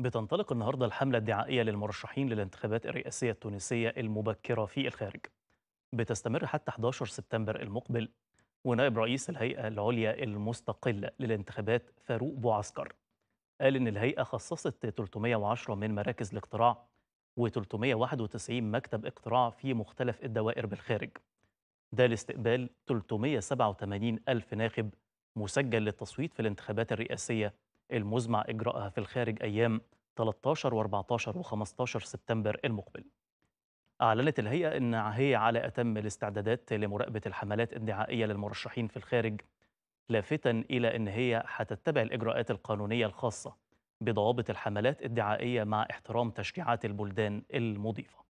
بتنطلق النهارده الحملة الدعائية للمرشحين للانتخابات الرئاسية التونسية المبكرة في الخارج. بتستمر حتى 11 سبتمبر المقبل ونائب رئيس الهيئة العليا المستقلة للانتخابات فاروق بوعسكر قال إن الهيئة خصصت 310 من مراكز الاقتراع و391 مكتب اقتراع في مختلف الدوائر بالخارج. ده لاستقبال 387 ألف ناخب مسجل للتصويت في الانتخابات الرئاسية المزمع إجراءها في الخارج أيام 13 و14 و15 سبتمبر المقبل أعلنت الهيئة أن هي على أتم الاستعدادات لمراقبة الحملات الدعائية للمرشحين في الخارج لافتا إلى أن هي هتتبع الإجراءات القانونية الخاصة بضوابط الحملات الدعائية مع احترام تشريعات البلدان المضيفة